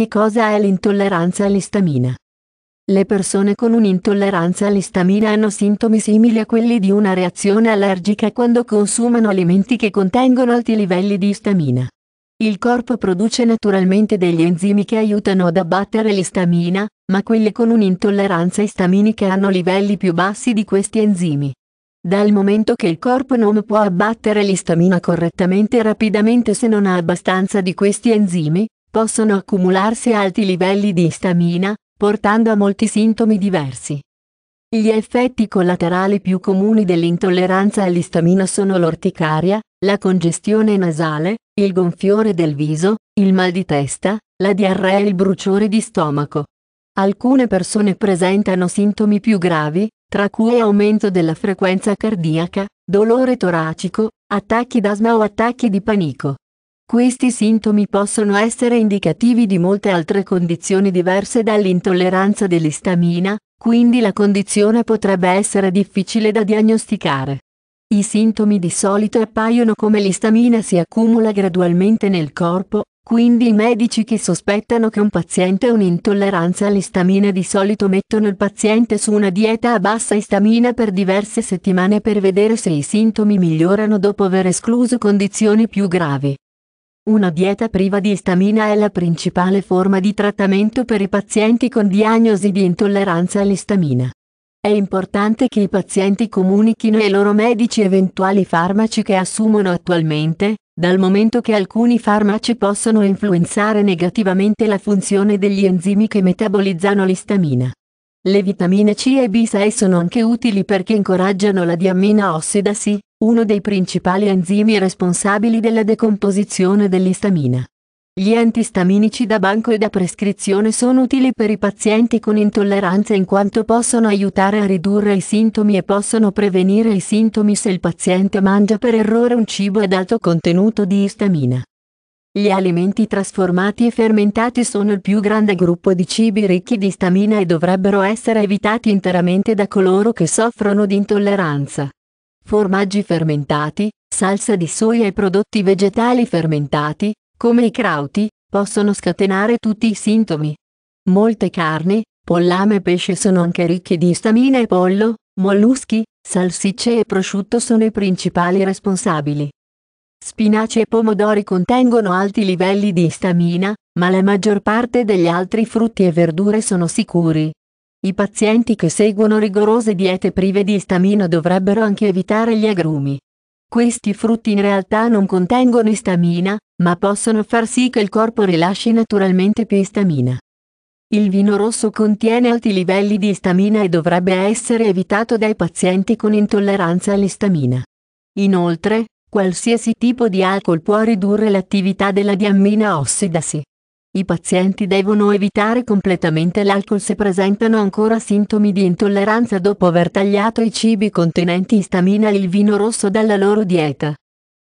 Che cosa è l'intolleranza all'istamina? Le persone con un'intolleranza all'istamina hanno sintomi simili a quelli di una reazione allergica quando consumano alimenti che contengono alti livelli di istamina. Il corpo produce naturalmente degli enzimi che aiutano ad abbattere l'istamina, ma quelle con un'intolleranza istaminica hanno livelli più bassi di questi enzimi. Dal momento che il corpo non può abbattere l'istamina correttamente e rapidamente se non ha abbastanza di questi enzimi, possono accumularsi alti livelli di istamina, portando a molti sintomi diversi. Gli effetti collaterali più comuni dell'intolleranza all'istamina sono l'orticaria, la congestione nasale, il gonfiore del viso, il mal di testa, la diarrea e il bruciore di stomaco. Alcune persone presentano sintomi più gravi, tra cui aumento della frequenza cardiaca, dolore toracico, attacchi d'asma o attacchi di panico. Questi sintomi possono essere indicativi di molte altre condizioni diverse dall'intolleranza dell'istamina, quindi la condizione potrebbe essere difficile da diagnosticare. I sintomi di solito appaiono come l'istamina si accumula gradualmente nel corpo, quindi i medici che sospettano che un paziente ha un'intolleranza all'istamina di solito mettono il paziente su una dieta a bassa istamina per diverse settimane per vedere se i sintomi migliorano dopo aver escluso condizioni più gravi. Una dieta priva di istamina è la principale forma di trattamento per i pazienti con diagnosi di intolleranza all'istamina. È importante che i pazienti comunichino ai loro medici eventuali farmaci che assumono attualmente, dal momento che alcuni farmaci possono influenzare negativamente la funzione degli enzimi che metabolizzano l'istamina. Le vitamine C e B6 sono anche utili perché incoraggiano la diammina ossidasi, uno dei principali enzimi responsabili della decomposizione dell'istamina. Gli antistaminici da banco e da prescrizione sono utili per i pazienti con intolleranza in quanto possono aiutare a ridurre i sintomi e possono prevenire i sintomi se il paziente mangia per errore un cibo ad alto contenuto di istamina. Gli alimenti trasformati e fermentati sono il più grande gruppo di cibi ricchi di stamina e dovrebbero essere evitati interamente da coloro che soffrono di intolleranza. Formaggi fermentati, salsa di soia e prodotti vegetali fermentati, come i crauti, possono scatenare tutti i sintomi. Molte carni, pollame e pesce sono anche ricchi di stamina e pollo, molluschi, salsicce e prosciutto sono i principali responsabili. Spinaci e pomodori contengono alti livelli di istamina, ma la maggior parte degli altri frutti e verdure sono sicuri. I pazienti che seguono rigorose diete prive di istamina dovrebbero anche evitare gli agrumi. Questi frutti in realtà non contengono istamina, ma possono far sì che il corpo rilasci naturalmente più istamina. Il vino rosso contiene alti livelli di istamina e dovrebbe essere evitato dai pazienti con intolleranza all'istamina. Inoltre, Qualsiasi tipo di alcol può ridurre l'attività della diammina ossidasi. I pazienti devono evitare completamente l'alcol se presentano ancora sintomi di intolleranza dopo aver tagliato i cibi contenenti stamina e il vino rosso dalla loro dieta.